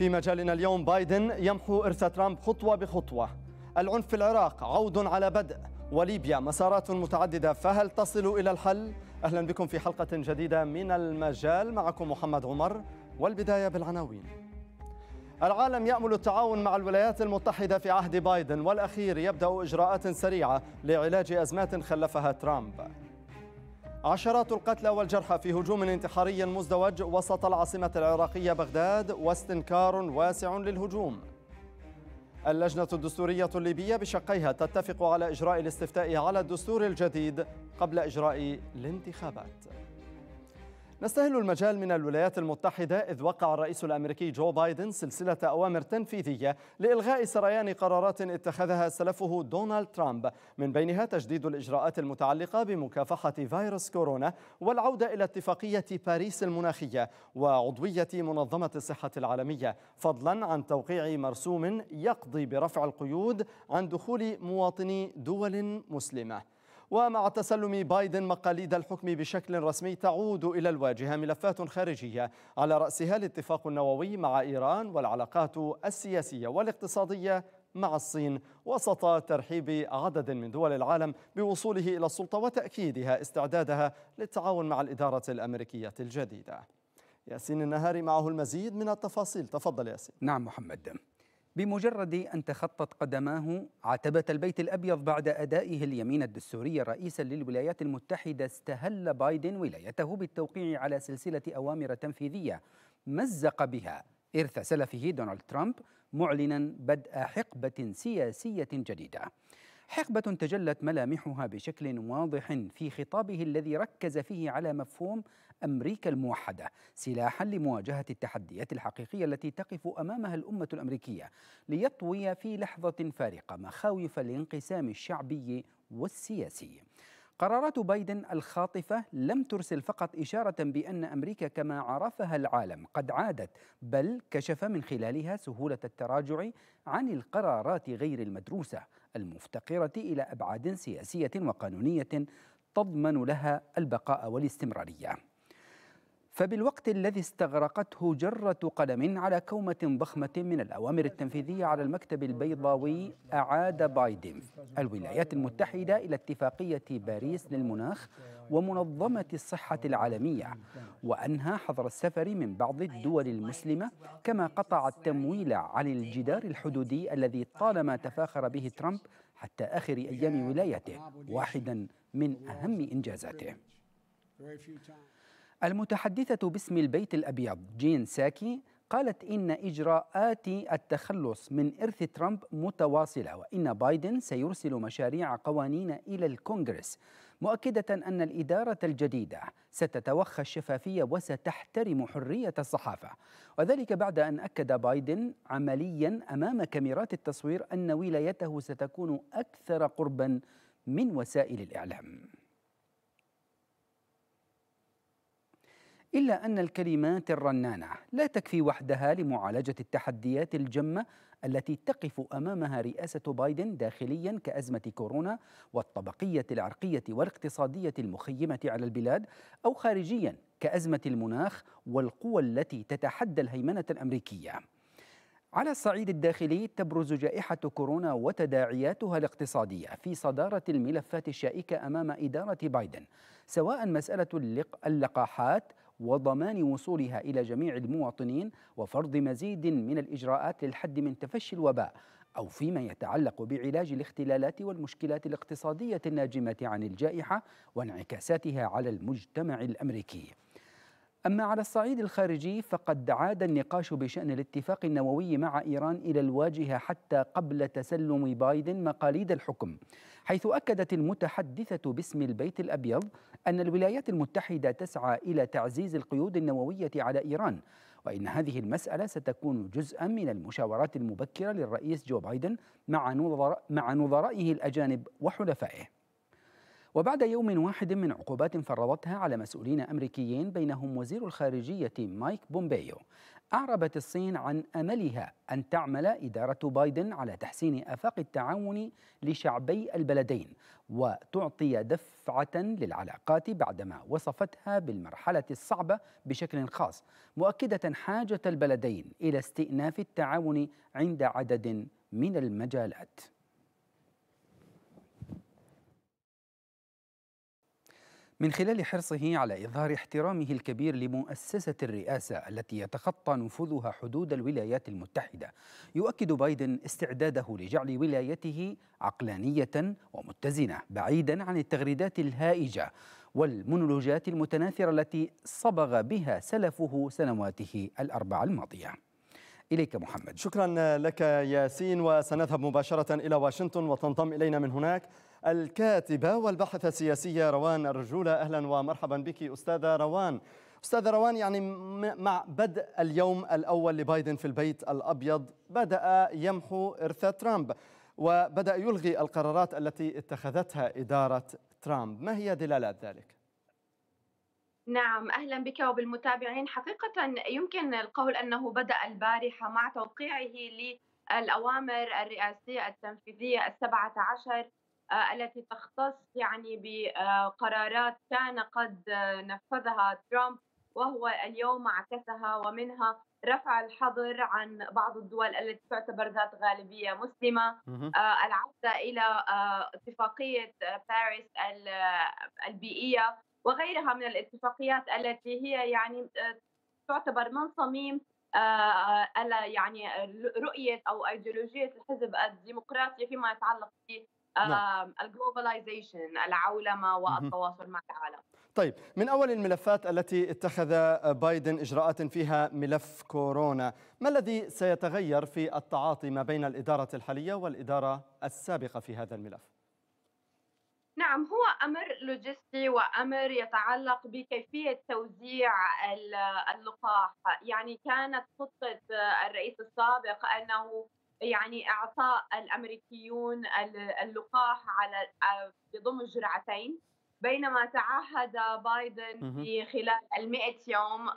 في مجالنا اليوم بايدن يمحو إرث ترامب خطوة بخطوة العنف في العراق عود على بدء وليبيا مسارات متعددة فهل تصل إلى الحل؟ أهلا بكم في حلقة جديدة من المجال معكم محمد عمر والبداية بالعناوين العالم يأمل التعاون مع الولايات المتحدة في عهد بايدن والأخير يبدأ إجراءات سريعة لعلاج أزمات خلفها ترامب عشرات القتلى والجرحى في هجوم انتحاري مزدوج وسط العاصمة العراقية بغداد واستنكار واسع للهجوم اللجنة الدستورية الليبية بشقيها تتفق على إجراء الاستفتاء على الدستور الجديد قبل إجراء الانتخابات نستهل المجال من الولايات المتحدة إذ وقع الرئيس الأمريكي جو بايدن سلسلة أوامر تنفيذية لإلغاء سريان قرارات اتخذها سلفه دونالد ترامب من بينها تجديد الإجراءات المتعلقة بمكافحة فيروس كورونا والعودة إلى اتفاقية باريس المناخية وعضوية منظمة الصحة العالمية فضلا عن توقيع مرسوم يقضي برفع القيود عن دخول مواطني دول مسلمة ومع تسلم بايدن مقاليد الحكم بشكل رسمي تعود إلى الواجهة ملفات خارجية على رأسها الاتفاق النووي مع إيران والعلاقات السياسية والاقتصادية مع الصين وسط ترحيب عدد من دول العالم بوصوله إلى السلطة وتأكيدها استعدادها للتعاون مع الإدارة الأمريكية الجديدة ياسين النهاري معه المزيد من التفاصيل تفضل ياسين نعم محمد بمجرد أن تخطت قدماه عتبة البيت الأبيض بعد أدائه اليمين الدستورية رئيسا للولايات المتحدة استهل بايدن ولايته بالتوقيع على سلسلة أوامر تنفيذية مزق بها إرث سلفه دونالد ترامب معلنا بدء حقبة سياسية جديدة حقبة تجلت ملامحها بشكل واضح في خطابه الذي ركز فيه على مفهوم أمريكا الموحدة سلاحا لمواجهة التحديات الحقيقية التي تقف أمامها الأمة الأمريكية ليطوي في لحظة فارقة مخاوف الانقسام الشعبي والسياسي قرارات بايدن الخاطفة لم ترسل فقط إشارة بأن أمريكا كما عرفها العالم قد عادت بل كشف من خلالها سهولة التراجع عن القرارات غير المدروسة المفتقرة إلى أبعاد سياسية وقانونية تضمن لها البقاء والاستمرارية فبالوقت الذي استغرقته جرة قدم على كومة ضخمة من الأوامر التنفيذية على المكتب البيضاوي أعاد بايدن الولايات المتحدة إلى اتفاقية باريس للمناخ ومنظمة الصحة العالمية وأنهى حظر السفر من بعض الدول المسلمة كما قطع التمويل عن الجدار الحدودي الذي طالما تفاخر به ترامب حتى آخر أيام ولايته واحدا من أهم إنجازاته المتحدثة باسم البيت الأبيض جين ساكي قالت إن إجراءات التخلص من إرث ترامب متواصلة وإن بايدن سيرسل مشاريع قوانين إلى الكونغرس مؤكدة أن الإدارة الجديدة ستتوخى الشفافية وستحترم حرية الصحافة وذلك بعد أن أكد بايدن عمليا أمام كاميرات التصوير أن ولايته ستكون أكثر قربا من وسائل الإعلام إلا أن الكلمات الرنانة لا تكفي وحدها لمعالجة التحديات الجمة التي تقف أمامها رئاسة بايدن داخليا كأزمة كورونا والطبقية العرقية والاقتصادية المخيمة على البلاد أو خارجيا كأزمة المناخ والقوى التي تتحدى الهيمنة الأمريكية. على الصعيد الداخلي تبرز جائحة كورونا وتداعياتها الاقتصادية في صدارة الملفات الشائكة أمام إدارة بايدن سواء مسألة اللقاحات وضمان وصولها إلى جميع المواطنين وفرض مزيد من الإجراءات للحد من تفشي الوباء أو فيما يتعلق بعلاج الاختلالات والمشكلات الاقتصادية الناجمة عن الجائحة وانعكاساتها على المجتمع الأمريكي أما على الصعيد الخارجي فقد عاد النقاش بشأن الاتفاق النووي مع إيران إلى الواجهة حتى قبل تسلم بايدن مقاليد الحكم حيث أكدت المتحدثة باسم البيت الأبيض أن الولايات المتحدة تسعى إلى تعزيز القيود النووية على إيران وإن هذه المسألة ستكون جزءا من المشاورات المبكرة للرئيس جو بايدن مع نظرائه الأجانب وحلفائه وبعد يوم واحد من عقوبات فرضتها على مسؤولين امريكيين بينهم وزير الخارجيه مايك بومبيو اعربت الصين عن املها ان تعمل اداره بايدن على تحسين افاق التعاون لشعبي البلدين وتعطي دفعه للعلاقات بعدما وصفتها بالمرحله الصعبه بشكل خاص مؤكده حاجه البلدين الى استئناف التعاون عند عدد من المجالات من خلال حرصه على إظهار احترامه الكبير لمؤسسة الرئاسة التي يتخطى نفوذها حدود الولايات المتحدة يؤكد بايدن استعداده لجعل ولايته عقلانية ومتزنة بعيدا عن التغريدات الهائجة والمونولوجات المتناثرة التي صبغ بها سلفه سنواته الأربع الماضية إليك محمد شكرا لك ياسين وسنذهب مباشرة إلى واشنطن وتنضم إلينا من هناك الكاتبة والباحثة السياسية روان الرجولة أهلا ومرحبا بك أستاذة روان أستاذ روان يعني مع بدء اليوم الأول لبايدن في البيت الأبيض بدأ يمحو إرث ترامب وبدأ يلغي القرارات التي اتخذتها إدارة ترامب ما هي دلالات ذلك؟ نعم اهلا بك وبالمتابعين حقيقه يمكن القول انه بدا البارحه مع توقيعه للاوامر الرئاسيه التنفيذيه السبعه عشر آه، التي تختص يعني بقرارات كان قد نفذها ترامب وهو اليوم عكسها ومنها رفع الحظر عن بعض الدول التي تعتبر ذات غالبية مسلمة آه، العودة إلى آه، اتفاقية باريس البيئية وغيرها من الاتفاقيات التي هي يعني تعتبر من صميم على يعني رؤية أو أيديولوجية الحزب الديمقراطي فيما يتعلق نعم. الجلوباليزيشن العولمه والتواصل مع العالم طيب من اول الملفات التي اتخذ بايدن اجراءات فيها ملف كورونا، ما الذي سيتغير في التعاطي ما بين الاداره الحاليه والاداره السابقه في هذا الملف؟ نعم هو امر لوجستي وامر يتعلق بكيفيه توزيع اللقاح، يعني كانت خطه الرئيس السابق انه يعني اعطاء الامريكيون اللقاح على آه، بضم الجرعتين بينما تعهد بايدن في خلال ال يوم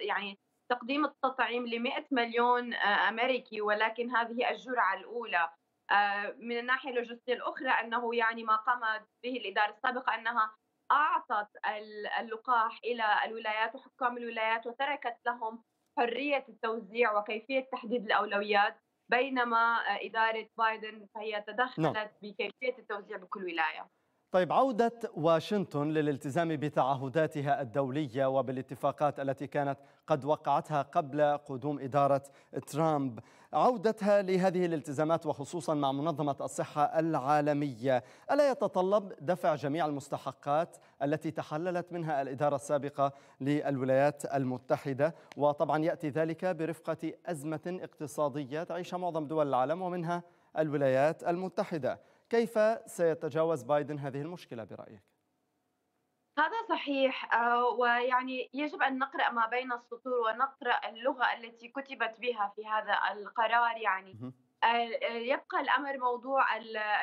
يعني تقديم التطعيم ل 100 مليون آه، امريكي ولكن هذه الجرعه الاولى آه، من الناحيه اللوجستيه الاخرى انه يعني ما قامت به الاداره السابقه انها اعطت اللقاح الى الولايات وحكام الولايات وتركت لهم حريه التوزيع وكيفيه تحديد الاولويات بينما آه، إدارة بايدن فهي نعم. تدخلت بكيفية التوزيع بكل ولاية طيب عودة واشنطن للالتزام بتعهداتها الدولية وبالاتفاقات التي كانت قد وقعتها قبل قدوم إدارة ترامب عودتها لهذه الالتزامات وخصوصا مع منظمة الصحة العالمية ألا يتطلب دفع جميع المستحقات التي تحللت منها الإدارة السابقة للولايات المتحدة وطبعا يأتي ذلك برفقة أزمة اقتصادية تعيشها معظم دول العالم ومنها الولايات المتحدة كيف سيتجاوز بايدن هذه المشكلة برأيك؟ هذا صحيح آه، ويعني يجب أن نقرأ ما بين السطور ونقرأ اللغة التي كتبت بها في هذا القرار يعني آه، آه، يبقى الأمر موضوع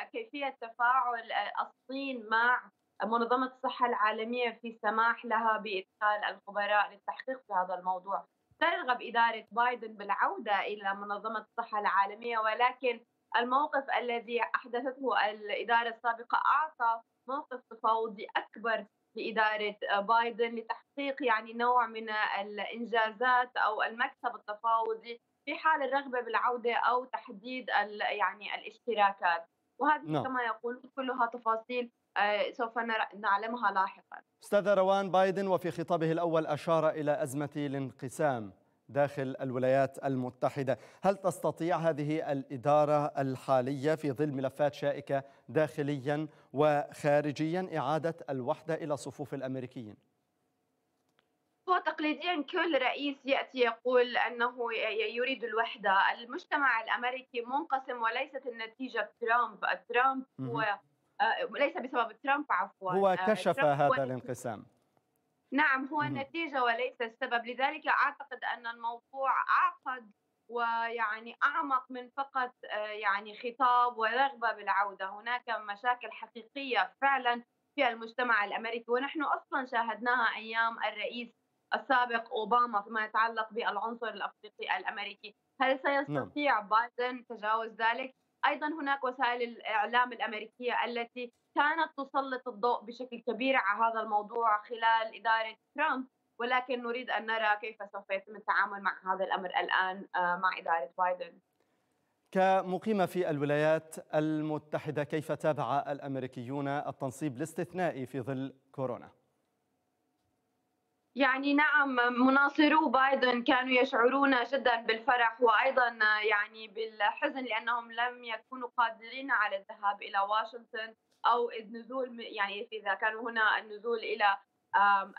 كيفية تفاعل الصين مع منظمة الصحة العالمية في السماح لها بإدخال الخبراء للتحقيق في هذا الموضوع ترغب إدارة بايدن بالعودة إلى منظمة الصحة العالمية ولكن الموقف الذي أحدثته الإدارة السابقة أعطى موقف تفاوضي أكبر لإدارة آه، بايدن لتحقيق يعني نوع من آه، الإنجازات أو المكسب التفاوضي في حال الرغبة بالعودة أو تحديد يعني الاشتراكات وهذه نعم. كما يقول كلها تفاصيل آه، سوف نعلمها لاحقا استاذ روان بايدن وفي خطابه الأول أشار إلى أزمة الانقسام داخل الولايات المتحدة هل تستطيع هذه الإدارة الحالية في ظل ملفات شائكة داخليا وخارجيا إعادة الوحدة إلى صفوف الأمريكيين هو تقليديا كل رئيس ياتي يقول انه يريد الوحده، المجتمع الامريكي منقسم وليست النتيجه ترامب، ترامب هو آه، ليس بسبب ترامب عفوا هو آه، كشف هذا الانقسام نعم هو النتيجه وليس السبب، لذلك اعتقد ان الموضوع اعقد ويعني اعمق من فقط آه، يعني خطاب ورغبه بالعوده، هناك مشاكل حقيقيه فعلا في المجتمع الامريكي ونحن اصلا شاهدناها ايام الرئيس السابق اوباما فيما يتعلق بالعنصر الافريقي الامريكي، هل نعم. سيستطيع بايدن تجاوز ذلك؟ ايضا هناك وسائل الاعلام الامريكيه التي كانت تسلط الضوء بشكل كبير على هذا الموضوع خلال اداره ترامب ولكن نريد أن نرى كيف سوف يتم التعامل مع هذا الأمر الآن آه، مع إدارة بايدن كمقيمة في الولايات المتحدة كيف تابع الأمريكيون التنصيب الاستثنائي في ظل كورونا؟ يعني نعم مناصرو بايدن كانوا يشعرون جدا بالفرح وايضا آه، يعني بالحزن لانهم لم يكونوا قادرين على الذهاب الى واشنطن او النزول يعني اذا كانوا هنا النزول الى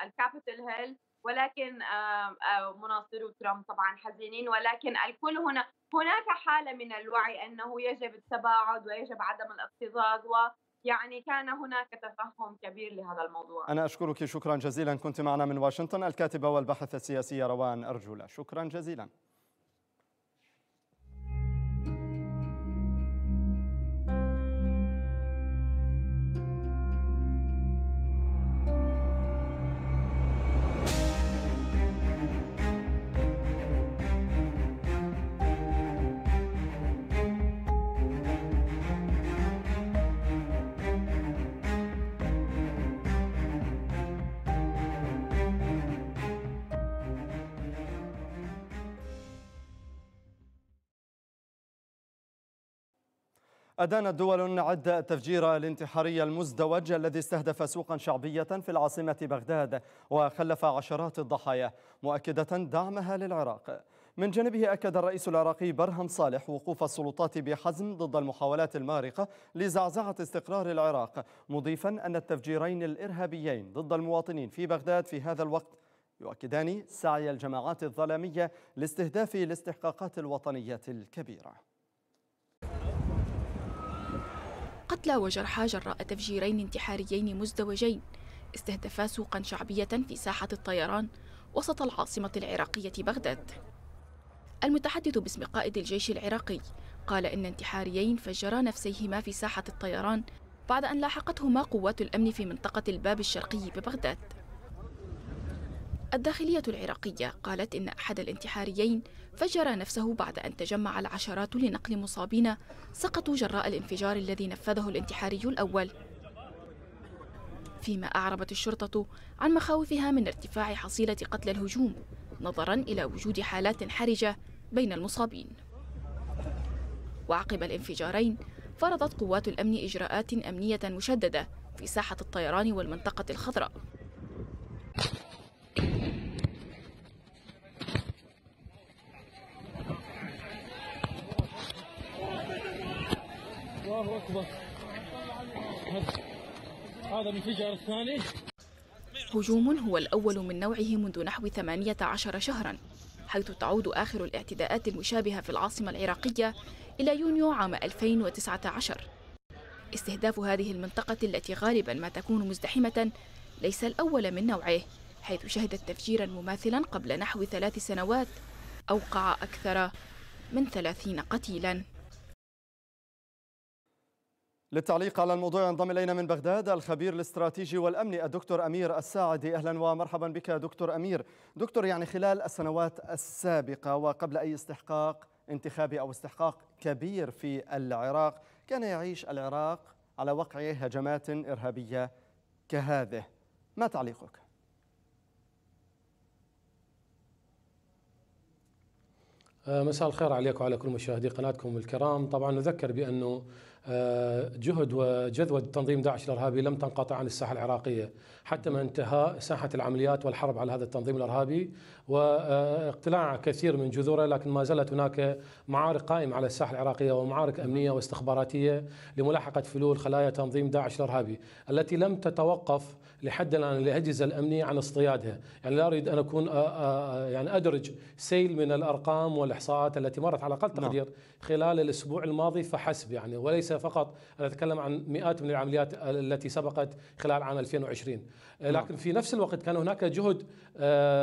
الكابيتال هيل ولكن آه، مناصرو ترامب طبعا حزينين ولكن الكل هنا هناك حالة من الوعي أنه يجب التباعد ويجب عدم الاكتظاظ ويعني كان هناك تفهم كبير لهذا الموضوع أنا أشكرك شكرا جزيلا كنت معنا من واشنطن الكاتبة والباحثة السياسية روان أرجولة شكرا جزيلا أدانت دول عدة التفجير الانتحاري المزدوج الذي استهدف سوقا شعبية في العاصمة بغداد وخلف عشرات الضحايا مؤكدة دعمها للعراق من جانبه أكد الرئيس العراقي برهم صالح وقوف السلطات بحزم ضد المحاولات المارقة لزعزعة استقرار العراق مضيفا أن التفجيرين الإرهابيين ضد المواطنين في بغداد في هذا الوقت يؤكدان سعي الجماعات الظلامية لاستهداف الاستحقاقات الوطنية الكبيرة قتلى وجرحى جراء تفجيرين انتحاريين مزدوجين استهدفا سوقا شعبية في ساحة الطيران وسط العاصمة العراقية بغداد المتحدث باسم قائد الجيش العراقي قال إن انتحاريين فجرا نفسيهما في ساحة الطيران بعد أن لاحقتهما قوات الأمن في منطقة الباب الشرقي ببغداد الداخلية العراقية قالت إن أحد الانتحاريين فجر نفسه بعد أن تجمع العشرات لنقل مصابين سقطوا جراء الانفجار الذي نفذه الانتحاري الأول فيما أعربت الشرطة عن مخاوفها من ارتفاع حصيلة قتل الهجوم نظرا إلى وجود حالات حرجة بين المصابين وعقب الانفجارين فرضت قوات الأمن إجراءات أمنية مشددة في ساحة الطيران والمنطقة الخضراء الله اكبر هذا الانفجار الثاني هجوم هو الأول من نوعه منذ نحو 18 شهرا حيث تعود آخر الاعتداءات المشابهة في العاصمة العراقية إلى يونيو عام 2019 استهداف هذه المنطقة التي غالبا ما تكون مزدحمة ليس الأول من نوعه حيث شهدت تفجيرا مماثلا قبل نحو ثلاث سنوات أوقع أكثر من ثلاثين قتيلا للتعليق على الموضوع ينضم إلينا من بغداد الخبير الاستراتيجي والأمني الدكتور أمير الساعدي أهلا ومرحبا بك دكتور أمير دكتور يعني خلال السنوات السابقة وقبل أي استحقاق انتخابي أو استحقاق كبير في العراق كان يعيش العراق على وقع هجمات إرهابية كهذه ما تعليقك؟ آه، مساء الخير عليكم وعلى كل مشاهدي قناتكم الكرام طبعا نذكر بأنه آه، جهد وجذوة تنظيم داعش الإرهابي لم تنقطع عن الساحة العراقية حتى ما انتهاء ساحة العمليات والحرب على هذا التنظيم الإرهابي واقتلاع آه، كثير من جذوره لكن ما زالت هناك معارك قائمة على الساحة العراقية ومعارك أمنية واستخباراتية لملاحقة فلول خلايا تنظيم داعش الإرهابي التي لم تتوقف لحد الان الاجهزه الامنيه عن اصطيادها، يعني لا اريد ان اكون آه، آه، آه، يعني ادرج سيل من الارقام والاحصاءات التي مرت على اقل تقدير نعم. خلال الاسبوع الماضي فحسب يعني وليس فقط انا اتكلم عن مئات من العمليات التي سبقت خلال عام 2020 نعم. لكن في نفس الوقت كان هناك جهد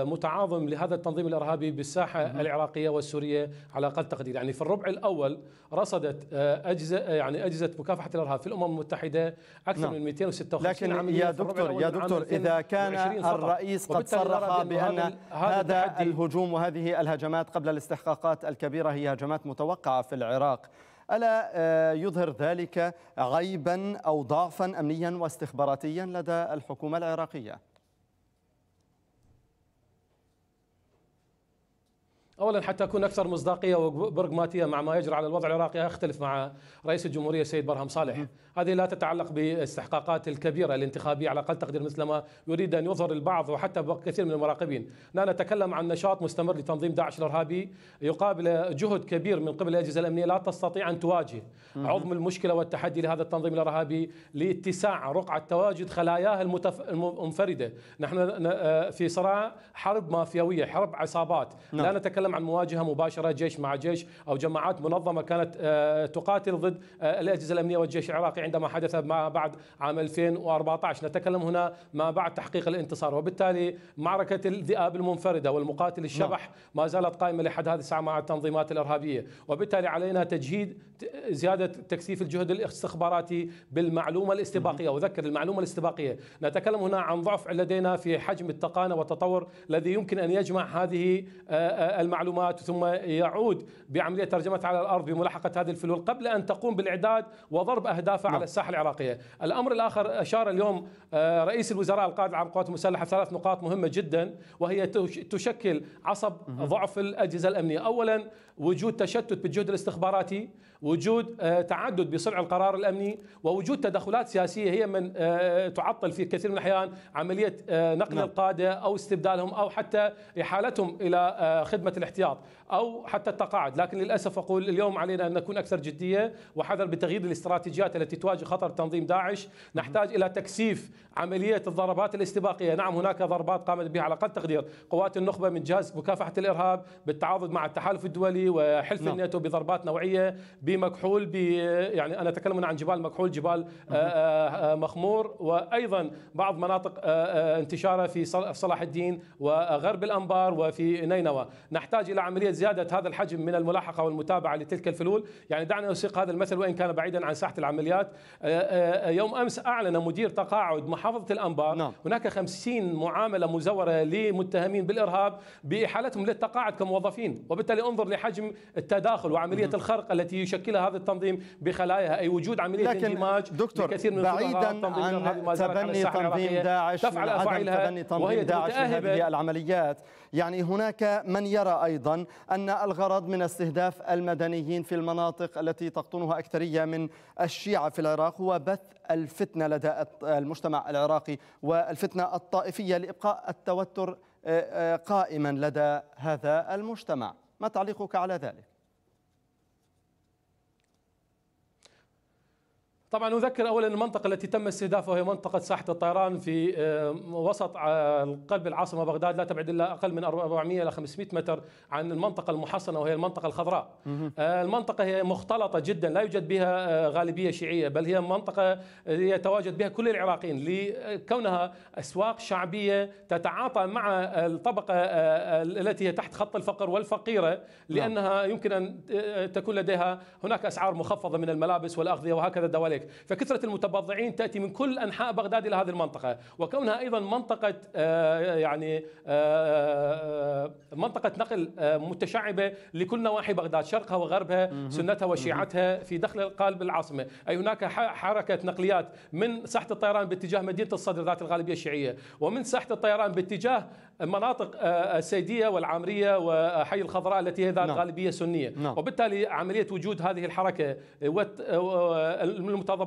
متعاظم لهذا التنظيم الارهابي بالساحه العراقيه والسوريه على اقل تقدير، يعني في الربع الاول رصدت اجهزه يعني اجهزه مكافحه الارهاب في الامم المتحده اكثر نعم. من 256 لكن عمليه يا دكتور يا دكتور إذا كان الرئيس قد صرح بأن هذا الهجوم وهذه الهجمات قبل الاستحقاقات الكبيرة هي هجمات متوقعة في العراق ألا آه، يظهر ذلك عيبا أو ضعفا أمنيا واستخباراتيا لدى الحكومة العراقية؟ اولا حتى اكون اكثر مصداقيه وبرغماتيه مع ما يجرى على الوضع العراقي اختلف مع رئيس الجمهوريه السيد برهم صالح هذه لا تتعلق باستحقاقات الكبيره الانتخابيه على اقل تقدير مثل ما يريد ان يظهر البعض وحتى كثير من المراقبين لا نتكلم عن نشاط مستمر لتنظيم داعش الارهابي يقابل جهد كبير من قبل الاجهزه الامنيه لا تستطيع ان تواجه عظم المشكله والتحدي لهذا التنظيم الارهابي لاتساع رقعه تواجد خلاياه المتف... المنفرده نحن في صراع حرب مافيويه حرب عصابات نعم. لا نتكلم نتكلم عن مواجهه مباشره جيش مع جيش او جماعات منظمه كانت آه، تقاتل ضد آه، الاجهزه الامنيه والجيش العراقي عندما حدث ما بعد عام 2014 نتكلم هنا ما بعد تحقيق الانتصار وبالتالي معركه الذئاب المنفرده والمقاتل الشبح نعم. ما زالت قائمه لحد هذه الساعه مع التنظيمات الارهابيه وبالتالي علينا تجهيد زياده تكثيف الجهد الاستخباراتي بالمعلومه الاستباقيه وذكر المعلومه الاستباقيه نتكلم هنا عن ضعف لدينا في حجم التقانه والتطور الذي يمكن ان يجمع هذه آه، المعلومات المعلومات ثم يعود بعملية ترجمة على الأرض بملاحقة هذه الفلول قبل أن تقوم بالإعداد وضرب أهدافها نعم. على الساحة العراقية الأمر الآخر أشار اليوم آه، رئيس الوزراء القائد العام القوات المسلحة ثلاث نقاط مهمة جدا وهي تشكل عصب ضعف الأجهزة الأمنية أولا وجود تشتت بالجهد الاستخباراتي وجود آه، تعدد بصنع القرار الامني ووجود تدخلات سياسيه هي من آه، تعطل في كثير من الاحيان عمليه آه، نقل نعم. القاده او استبدالهم او حتى احالتهم الى خدمه الاحتياط او حتى التقاعد، لكن للاسف اقول اليوم علينا ان نكون اكثر جديه وحذر بتغيير الاستراتيجيات التي تواجه خطر تنظيم داعش، نحتاج الى تكثيف عمليه الضربات الاستباقيه، نعم هناك ضربات قامت بها على اقل تقدير قوات النخبه من جهاز مكافحه الارهاب بالتعاضد مع التحالف الدولي وحلف نعم. الناتو بضربات نوعيه بمكحول ب يعني انا اتكلم عن جبال مكحول جبال آه، آه، آه، مخمور وايضا بعض مناطق انتشاره في صلاح الدين وغرب الانبار وفي نينوى نحتاج الى عمليه زياده هذا الحجم من الملاحقه والمتابعه لتلك الفلول يعني دعنا نسيق هذا المثل وان كان بعيدا عن ساحه العمليات يوم امس اعلن مدير تقاعد محافظه الانبار نعم. هناك 50 معامله مزوره لمتهمين بالارهاب باحالتهم للتقاعد كموظفين وبالتالي انظر لحجم حجم التداخل وعمليه الخرق التي يشكلها هذا التنظيم بخلاياها اي وجود عمليه لكن اندماج دكتور لكثير من بعيدا عن تبني تنظيم داعش تفعل افعالها وهي داعش هذه العمليات يعني هناك من يرى ايضا ان الغرض من استهداف المدنيين في المناطق التي تقطنها اكثريه من الشيعه في العراق هو بث الفتنه لدى المجتمع العراقي والفتنه الطائفيه لابقاء التوتر آه، آه، قائما لدى هذا المجتمع ما تعليقك على ذلك؟ طبعا نذكر اولا المنطقه التي تم استهدافها هي منطقه ساحه الطيران في آه، وسط آه، قلب العاصمه بغداد لا تبعد الا اقل من 400 الى 500 متر عن المنطقه المحصنه وهي المنطقه الخضراء. آه، المنطقه هي مختلطه جدا لا يوجد بها غالبيه شيعيه بل هي منطقه يتواجد بها كل العراقيين لكونها اسواق شعبيه تتعاطى مع الطبقه التي هي تحت خط الفقر والفقيره نعم. لانها يمكن ان تكون لديها هناك اسعار مخفضه من الملابس والاغذيه وهكذا دواليب. ذلك فكثرة المتبضعين تأتي من كل أنحاء بغداد إلى هذه المنطقة وكونها أيضا منطقة آه، آه، يعني آه، منطقة نقل متشعبة لكل نواحي بغداد شرقها وغربها سنتها وشيعتها في دخل قلب العاصمة أي هناك حركة نقليات من ساحة الطيران باتجاه مدينة الصدر ذات الغالبية الشيعية ومن ساحة الطيران باتجاه مناطق السيدية والعامرية وحي الخضراء التي هي ذات نعم. غالبية سنية نعم. وبالتالي عملية وجود هذه الحركة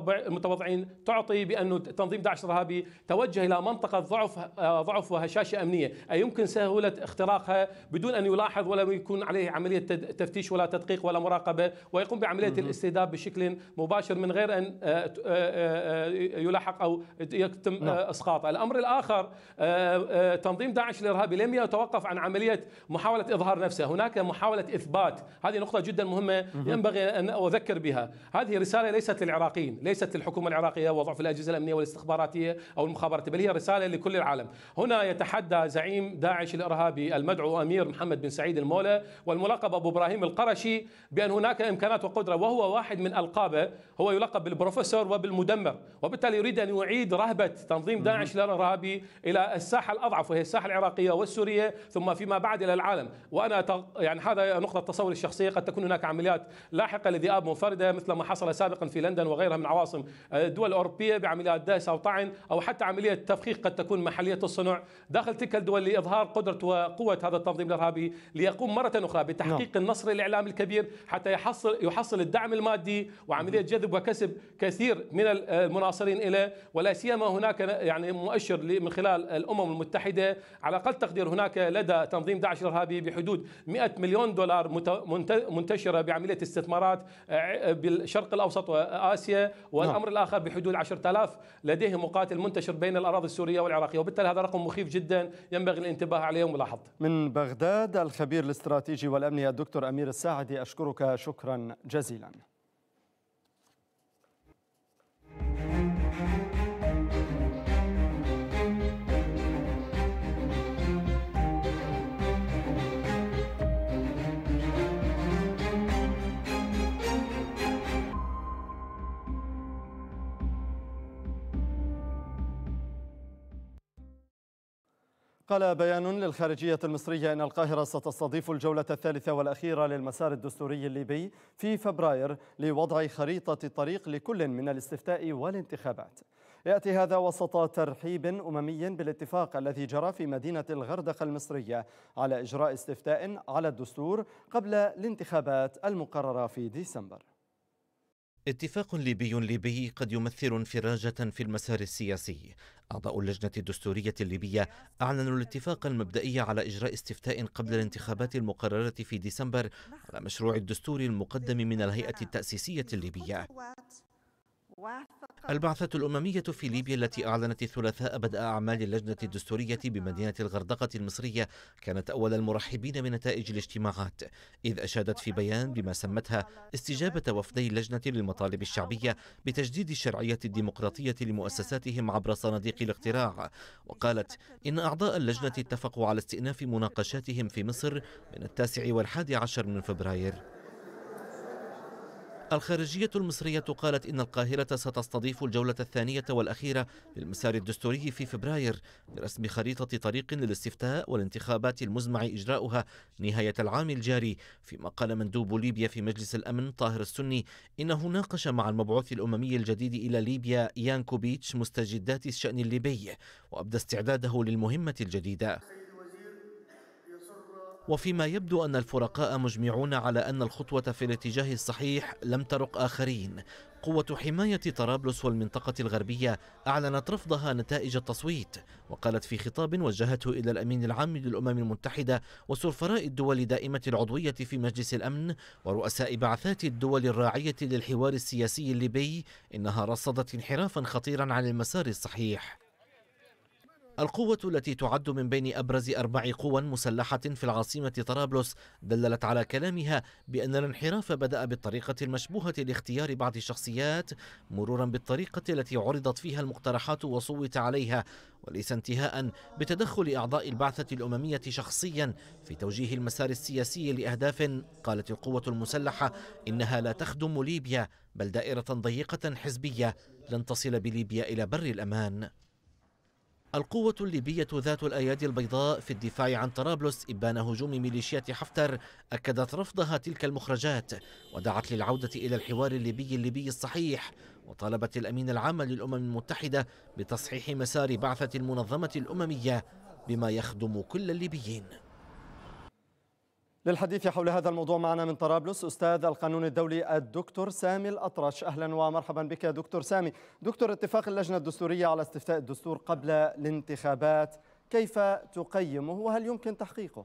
المتبضعين تعطي بأن تنظيم داعش الإرهابي توجه إلى منطقة ضعف آه، ضعف وهشاشة أمنية أي يمكن سهولة اختراقها بدون أن يلاحظ ولا يكون عليه عملية تفتيش ولا تدقيق ولا مراقبة ويقوم بعملية الاستهداف بشكل مباشر من غير أن آه، آه، يلاحق أو يتم نعم. إسقاطه الأمر الآخر تنظيم داعش الإرهابي لم يتوقف عن عملية محاولة إظهار نفسه هناك محاولة إثبات هذه نقطة جدا مهمة ينبغي أن أذكر بها هذه رسالة ليست للعراقيين العراقيين ليست الحكومة العراقية وضعف الأجهزة الأمنية والاستخباراتية أو المخابرات بل هي رسالة لكل العالم هنا يتحدى زعيم داعش الإرهابي المدعو أمير محمد بن سعيد المولى والملقب أبو إبراهيم القرشي بأن هناك إمكانات وقدرة وهو واحد من ألقابه هو يلقب بالبروفيسور وبالمدمر وبالتالي يريد أن يعيد رهبة تنظيم داعش الإرهابي إلى الساحة الأضعف وهي الساحة العراقية والسورية ثم فيما بعد إلى العالم وأنا يعني هذا نقطة تصوري الشخصية قد تكون هناك عمليات لاحقة لذئاب منفردة مثل ما حصل سابقا في لندن وغيرها من عواصم الدول الأوروبية بعمليات داعش أو طعن أو حتى عملية تفخيخ قد تكون محلية الصنع داخل تلك الدول لإظهار قدرة وقوة هذا التنظيم الإرهابي ليقوم مرة أخرى بتحقيق نعم. النصر الإعلامي الكبير حتى يحصل يحصل الدعم المادي وعملية جذب وكسب كثير من المناصرين إليه ولا سيما هناك يعني مؤشر من خلال الأمم المتحدة على أقل تقدير هناك لدى تنظيم داعش الإرهابي بحدود 100 مليون دولار منتشرة بعملية استثمارات آه، بالشرق الأوسط وآسيا نعم. والأمر نعم. الآخر بحدود 10000 لديه مقاتل منتشر بين الأراضي السورية والعراقية وبالتالي هذا رقم مخيف جدا ينبغي الانتباه عليه وملاحظته من بغداد الخبير الاستراتيجي والأمني الدكتور أمير الساعدي أشكرك شكرا جزيلا قال بيان للخارجية المصرية أن القاهرة ستستضيف الجولة الثالثة والأخيرة للمسار الدستوري الليبي في فبراير لوضع خريطة الطريق لكل من الاستفتاء والانتخابات يأتي هذا وسط ترحيب أممي بالاتفاق الذي جرى في مدينة الغردقة المصرية على إجراء استفتاء على الدستور قبل الانتخابات المقررة في ديسمبر اتفاق ليبي ليبي قد يمثل انفراجة في المسار السياسي أعضاء اللجنة الدستورية الليبية أعلنوا الاتفاق المبدئي على إجراء استفتاء قبل الانتخابات المقررة في ديسمبر على مشروع الدستور المقدم من الهيئة التأسيسية الليبية البعثة الأممية في ليبيا التي أعلنت الثلاثاء بدء أعمال اللجنة الدستورية بمدينة الغردقة المصرية كانت أول المرحبين بنتائج الاجتماعات إذ أشادت في بيان بما سمتها استجابة وفدي اللجنة للمطالب الشعبية بتجديد الشرعية الديمقراطية لمؤسساتهم عبر صناديق الاقتراع وقالت إن أعضاء اللجنة اتفقوا على استئناف مناقشاتهم في مصر من التاسع والحادي عشر من فبراير الخارجية المصرية قالت إن القاهرة ستستضيف الجولة الثانية والأخيرة للمسار الدستوري في فبراير لرسم خريطة طريق للاستفتاء والانتخابات المزمع إجراؤها نهاية العام الجاري فيما قال مندوب ليبيا في مجلس الأمن طاهر السني إنه ناقش مع المبعوث الأممي الجديد إلى ليبيا يانكوبيتش مستجدات الشأن الليبي وأبدى استعداده للمهمة الجديدة وفيما يبدو أن الفرقاء مجمعون على أن الخطوة في الاتجاه الصحيح لم ترق آخرين قوة حماية طرابلس والمنطقة الغربية أعلنت رفضها نتائج التصويت وقالت في خطاب وجهته إلى الأمين العام للأمم المتحدة وسفراء الدول دائمة العضوية في مجلس الأمن ورؤساء بعثات الدول الراعية للحوار السياسي الليبي إنها رصدت انحرافا خطيرا عن المسار الصحيح القوة التي تعد من بين أبرز أربع قوى مسلحة في العاصمة طرابلس دللت على كلامها بأن الانحراف بدأ بالطريقة المشبوهة لاختيار بعض الشخصيات مرورا بالطريقة التي عرضت فيها المقترحات وصوت عليها وليس انتهاء بتدخل أعضاء البعثة الأممية شخصيا في توجيه المسار السياسي لأهداف قالت القوة المسلحة إنها لا تخدم ليبيا بل دائرة ضيقة حزبية لن تصل بليبيا إلى بر الأمان القوة الليبية ذات الأيادي البيضاء في الدفاع عن طرابلس إبان هجوم ميليشيات حفتر أكدت رفضها تلك المخرجات ودعت للعودة إلى الحوار الليبي الليبي الصحيح وطالبت الأمين العام للأمم المتحدة بتصحيح مسار بعثة المنظمة الأممية بما يخدم كل الليبيين للحديث حول هذا الموضوع معنا من طرابلس أستاذ القانون الدولي الدكتور سامي الأطرش أهلا ومرحبا بك دكتور سامي دكتور اتفاق اللجنة الدستورية على استفتاء الدستور قبل الانتخابات كيف تقيمه وهل يمكن تحقيقه؟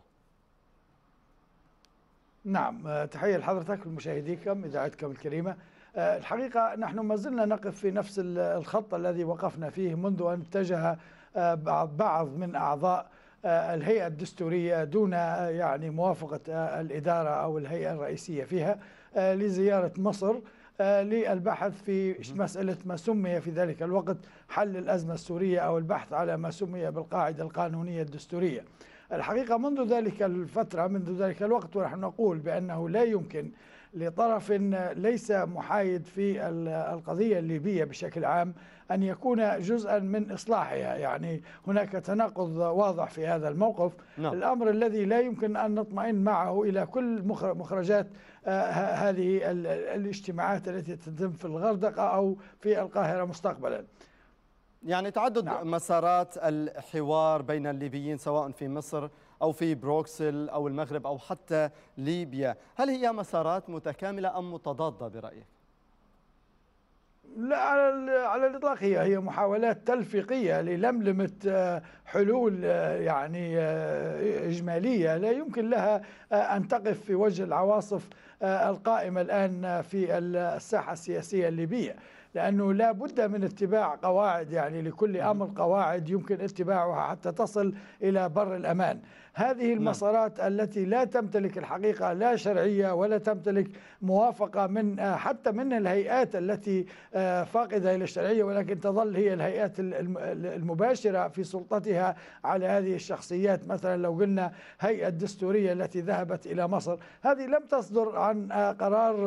نعم تحية لحضرتك ولمشاهديكم إذاعتكم الكريمة الحقيقة نحن ما زلنا نقف في نفس الخط الذي وقفنا فيه منذ أن اتجه بعض من أعضاء آه، الهيئة الدستورية دون آه، يعني موافقة آه، الإدارة أو الهيئة الرئيسية فيها لزيارة مصر للبحث في مسألة ما سمي في ذلك الوقت حل الأزمة السورية أو البحث على ما سمي بالقاعدة القانونية الدستورية الحقيقة منذ ذلك الفترة منذ ذلك الوقت ونحن نقول بأنه لا يمكن لطرف ليس محايد في القضية الليبية بشكل عام أن يكون جزءا من إصلاحها يعني هناك تناقض واضح في هذا الموقف نعم. الأمر الذي لا يمكن أن نطمئن معه إلى كل مخرجات آه، هذه الاجتماعات التي تتم في الغردقة أو في القاهرة مستقبلا يعني تعدد نعم. مسارات الحوار بين الليبيين سواء في مصر أو في بروكسل أو المغرب أو حتى ليبيا هل هي مسارات متكاملة أم متضادة برأيك؟ لا على على الاطلاق هي هي محاولات تلفيقيه للملمه آه، حلول آه، يعني آه، اجماليه لا يمكن لها ان تقف في وجه العواصف القائمه الان في الساحه السياسيه الليبيه لانه لا بد من اتباع قواعد يعني لكل امر قواعد يمكن اتباعها حتى تصل الى بر الامان هذه نعم. المسارات التي لا تمتلك الحقيقة لا شرعية ولا تمتلك موافقة من آه، حتى من الهيئات التي آه، فاقدة إلى الشرعية ولكن تظل هي الهيئات المباشرة في سلطتها على هذه الشخصيات مثلا لو قلنا هيئة الدستورية التي ذهبت إلى مصر هذه لم تصدر عن آه، قرار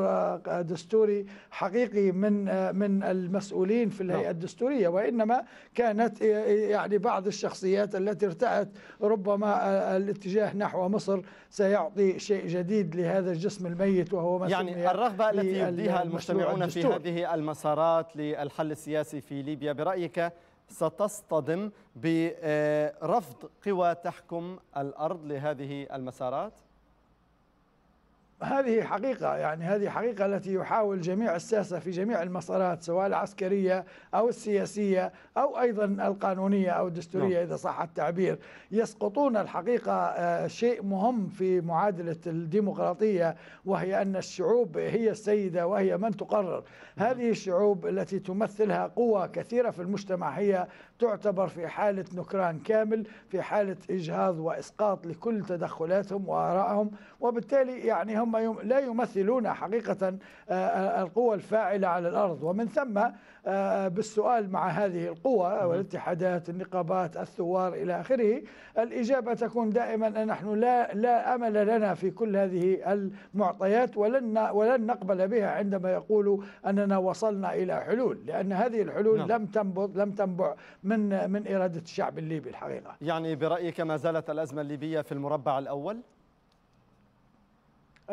دستوري حقيقي من من المسؤولين في الهيئة نعم. الدستورية وإنما كانت يعني بعض الشخصيات التي ارتأت ربما الاتجاه نحو مصر سيعطي شيء جديد لهذا الجسم الميت وهو ما يعني الرغبة التي يبديها المجتمعون في هذه المسارات للحل السياسي في ليبيا برأيك ستصطدم برفض قوى تحكم الأرض لهذه المسارات؟ هذه حقيقة يعني هذه حقيقة التي يحاول جميع الساسة في جميع المسارات سواء العسكرية أو السياسية أو أيضا القانونية أو الدستورية نعم. إذا صح التعبير يسقطون الحقيقة آه، شيء مهم في معادلة الديمقراطية وهي أن الشعوب هي السيدة وهي من تقرر نعم. هذه الشعوب التي تمثلها قوى كثيرة في المجتمع هي تعتبر في حالة نكران كامل في حالة إجهاض وإسقاط لكل تدخلاتهم وآرائهم وبالتالي يعني هم لا يمثلون حقيقة آه، آه، القوى الفاعلة على الأرض ومن ثم آه، بالسؤال مع هذه القوى والاتحادات النقابات الثوار إلى آخره الإجابة تكون دائما أن نحن لا, لا أمل لنا في كل هذه المعطيات ولن, ولن نقبل بها عندما يقولوا أننا وصلنا إلى حلول لأن هذه الحلول نعم. لم تنبض لم تنبع من من إرادة الشعب الليبي الحقيقة يعني برأيك ما زالت الأزمة الليبية في المربع الأول؟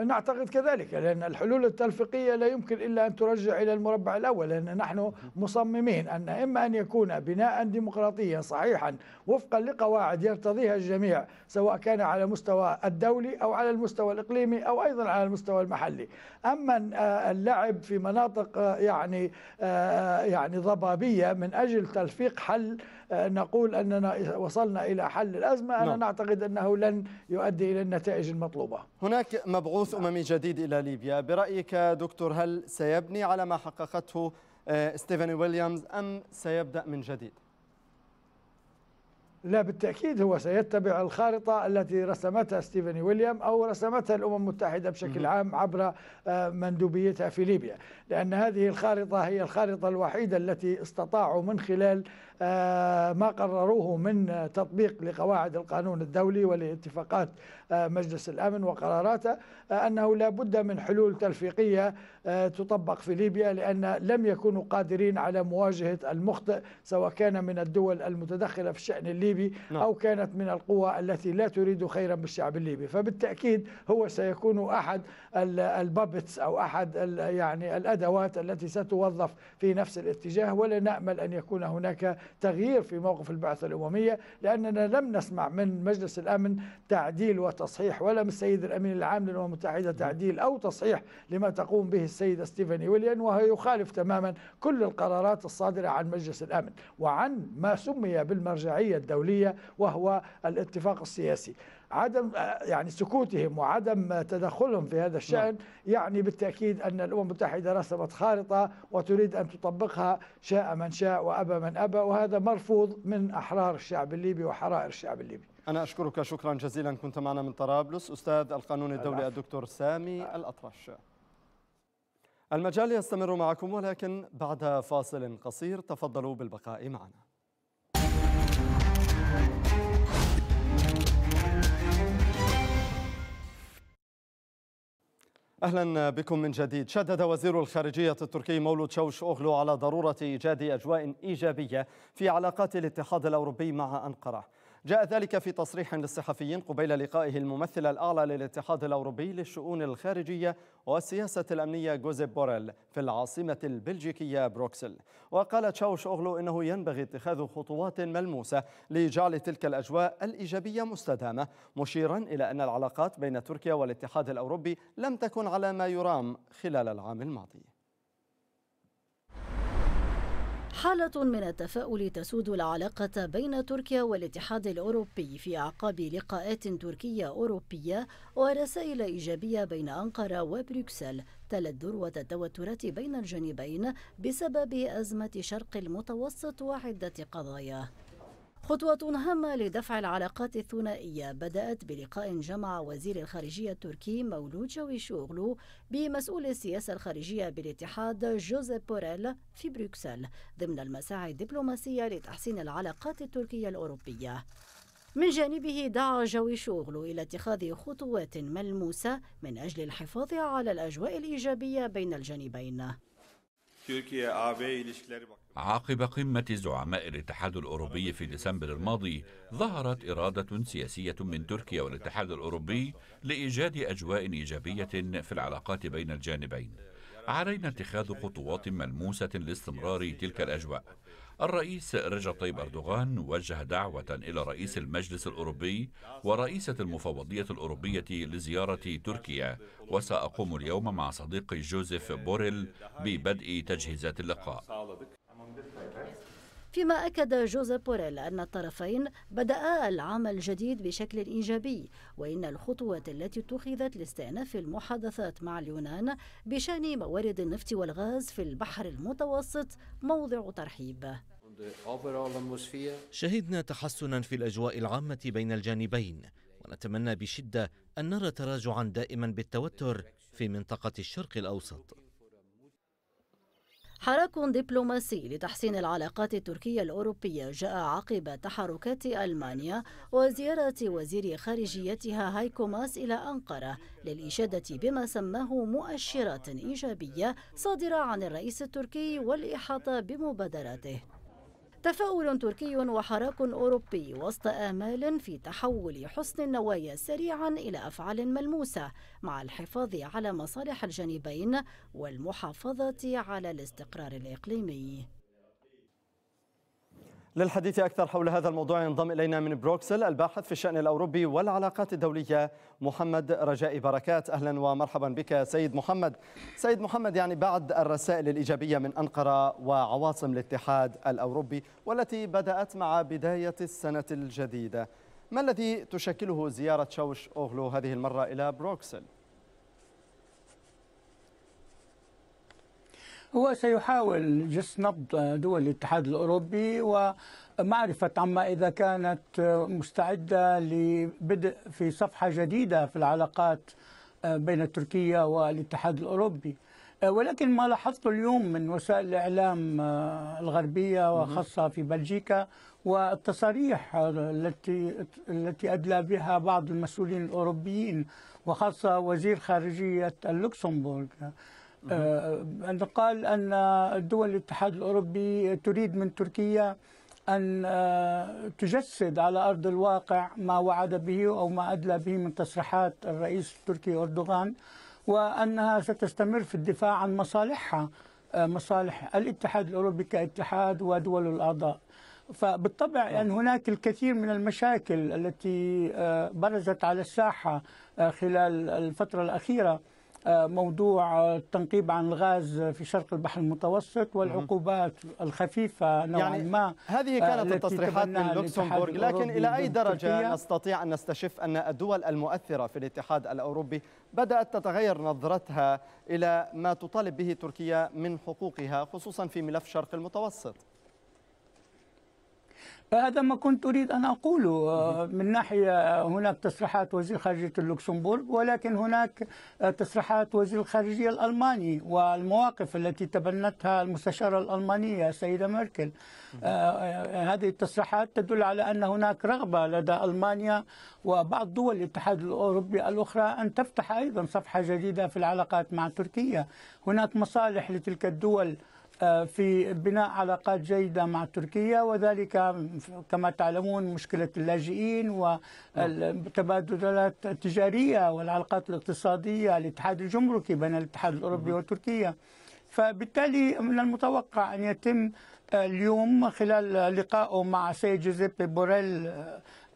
نعتقد كذلك لأن الحلول التلفيقية لا يمكن إلا أن ترجع إلى المربع الأول لأن نحن مصممين أن إما أن يكون بناء ديمقراطيا صحيحا وفقا لقواعد يرتضيها الجميع سواء كان على مستوى الدولي أو على المستوى الإقليمي أو أيضا على المستوى المحلي أما آه، اللعب في مناطق آه، يعني آه، يعني ضبابية من أجل تلفيق حل آه، نقول أننا وصلنا إلى حل الأزمة أنا نعم. نعتقد أنه لن يؤدي إلى النتائج المطلوبة هناك مبعوث أممي جديد إلى ليبيا برأيك دكتور هل سيبني على ما حققته آه، ستيفن ويليامز أم سيبدأ من جديد؟ لا بالتأكيد هو سيتبع الخارطة التي رسمتها ستيفن ويليام أو رسمتها الأمم المتحدة بشكل عام عبر آه، مندوبيتها في ليبيا لأن هذه الخارطة هي الخارطة الوحيدة التي استطاعوا من خلال آه، ما قرروه من تطبيق لقواعد القانون الدولي ولاتفاقات آه، مجلس الأمن وقراراته آه، أنه لا بد من حلول تلفيقية تطبق في ليبيا لأن لم يكونوا قادرين على مواجهة المخطئ سواء كان من الدول المتدخلة في الشأن الليبي نعم. أو كانت من القوى التي لا تريد خيرا بالشعب الليبي فبالتأكيد هو سيكون أحد البابتس أو أحد يعني الأدوات التي ستوظف في نفس الاتجاه ولا نأمل أن يكون هناك تغيير في موقف البعثة الأممية لأننا لم نسمع من مجلس الأمن تعديل وتصحيح ولا من السيد الأمين العام للأمم المتحدة نعم. تعديل أو تصحيح لما تقوم به السيدة ستيفاني ويليان وهو يخالف تماما كل القرارات الصادرة عن مجلس الأمن وعن ما سمي بالمرجعية الدولية وهو الاتفاق السياسي عدم آه، يعني سكوتهم وعدم تدخلهم في هذا الشأن نعم. يعني بالتأكيد أن الأمم المتحدة رسمت خارطة وتريد أن تطبقها شاء من شاء وأبى من أبى وهذا مرفوض من أحرار الشعب الليبي وحرائر الشعب الليبي أنا أشكرك شكرا جزيلا كنت معنا من طرابلس أستاذ القانون الدولي الدكتور سامي آه. الأطرش المجال يستمر معكم ولكن بعد فاصل قصير تفضلوا بالبقاء معنا أهلا بكم من جديد شدد وزير الخارجية التركي مولود شوش أغلو على ضرورة إيجاد أجواء إيجابية في علاقات الاتحاد الأوروبي مع أنقرة جاء ذلك في تصريح للصحفيين قبيل لقائه الممثل الأعلى للاتحاد الأوروبي للشؤون الخارجية والسياسة الأمنية جوزيب بوريل في العاصمة البلجيكية بروكسل وقال تشاوش أوغلو إنه ينبغي اتخاذ خطوات ملموسة لجعل تلك الأجواء الإيجابية مستدامة مشيرا إلى أن العلاقات بين تركيا والاتحاد الأوروبي لم تكن على ما يرام خلال العام الماضي حالة من التفاؤل تسود العلاقة بين تركيا والاتحاد الأوروبي في أعقاب لقاءات تركية أوروبية ورسائل إيجابية بين أنقرة وبروكسل تلت ذروة التوترات بين الجانبين بسبب أزمة شرق المتوسط وعدة قضايا خطوة هامة لدفع العلاقات الثنائية بدأت بلقاء جمع وزير الخارجية التركي مولود شوغلو بمسؤول السياسة الخارجية بالاتحاد جوزيف بوريل في بروكسل ضمن المساعي الدبلوماسية لتحسين العلاقات التركية الأوروبية من جانبه دعا جوي شوغلو إلى اتخاذ خطوات ملموسة من أجل الحفاظ على الأجواء الإيجابية بين الجانبين عقب قمة زعماء الاتحاد الأوروبي في ديسمبر الماضي ظهرت إرادة سياسية من تركيا والاتحاد الأوروبي لإيجاد أجواء إيجابية في العلاقات بين الجانبين علينا اتخاذ خطوات ملموسة لاستمرار تلك الأجواء الرئيس رجب طيب أردوغان وجه دعوة إلى رئيس المجلس الأوروبي ورئيسة المفوضية الأوروبية لزيارة تركيا وسأقوم اليوم مع صديقي جوزيف بوريل ببدء تجهيزات اللقاء فيما أكد جوزيف بوريل أن الطرفين بدأ العام الجديد بشكل إيجابي وإن الخطوات التي اتخذت لاستئناف المحادثات مع اليونان بشأن موارد النفط والغاز في البحر المتوسط موضع ترحيب شهدنا تحسنا في الأجواء العامة بين الجانبين ونتمنى بشدة أن نرى تراجعا دائما بالتوتر في منطقة الشرق الأوسط حراك دبلوماسي لتحسين العلاقات التركية الأوروبية جاء عقب تحركات ألمانيا وزيارة وزير خارجيتها هايكو ماس إلى أنقرة للإشادة بما سماه مؤشرات إيجابية صادرة عن الرئيس التركي والإحاطة بمبادراته تفاؤل تركي وحراك أوروبي وسط آمال في تحول حسن النوايا سريعا إلى أفعال ملموسة مع الحفاظ على مصالح الجانبين والمحافظة على الاستقرار الإقليمي للحديث أكثر حول هذا الموضوع ينضم إلينا من بروكسل الباحث في الشأن الأوروبي والعلاقات الدولية محمد رجاء بركات أهلا ومرحبا بك سيد محمد سيد محمد يعني بعد الرسائل الإيجابية من أنقرة وعواصم الاتحاد الأوروبي والتي بدأت مع بداية السنة الجديدة ما الذي تشكله زيارة شوش أوغلو هذه المرة إلى بروكسل؟ هو سيحاول جس نبض دول الاتحاد الأوروبي ومعرفة عما إذا كانت مستعدة لبدء في صفحة جديدة في العلاقات آه، بين تركيا والاتحاد الأوروبي آه، ولكن ما لاحظته اليوم من وسائل الإعلام آه، الغربية وخاصة في بلجيكا والتصاريح التي التي أدلى بها بعض المسؤولين الأوروبيين وخاصة وزير خارجية اللوكسمبورغ آه، قال أن دول الاتحاد الأوروبي تريد من تركيا أن آه، تجسد على أرض الواقع ما وعد به أو ما أدلى به من تصريحات الرئيس التركي أردوغان وأنها ستستمر في الدفاع عن مصالحها آه، مصالح الاتحاد الأوروبي كاتحاد ودول الأعضاء فبالطبع أن يعني هناك الكثير من المشاكل التي برزت على الساحة خلال الفترة الأخيرة موضوع التنقيب عن الغاز في شرق البحر المتوسط والعقوبات الخفيفة نوعا يعني ما هذه آه، كانت التصريحات من لوكسمبورغ لكن إلى أي درجة نستطيع أن نستشف أن الدول المؤثرة في الاتحاد الأوروبي بدأت تتغير نظرتها إلى ما تطالب به تركيا من حقوقها خصوصا في ملف شرق المتوسط هذا ما كنت أريد أن أقوله آه، من ناحية آه، هناك تصريحات وزير خارجية اللوكسمبورغ ولكن هناك آه، تصريحات وزير الخارجية الألماني والمواقف التي تبنتها المستشارة الألمانية السيدة ميركل هذه التصريحات تدل على أن هناك رغبة لدى ألمانيا وبعض دول الاتحاد الأوروبي الأخرى أن تفتح أيضا صفحة جديدة في العلاقات مع تركيا هناك مصالح لتلك الدول آه، في بناء علاقات جيدة مع تركيا وذلك كما تعلمون مشكلة اللاجئين والتبادلات التجارية والعلاقات الاقتصادية الاتحاد الجمركي بين الاتحاد الأوروبي وتركيا فبالتالي من المتوقع أن يتم اليوم خلال لقائه مع سيد جوزيبي بوريل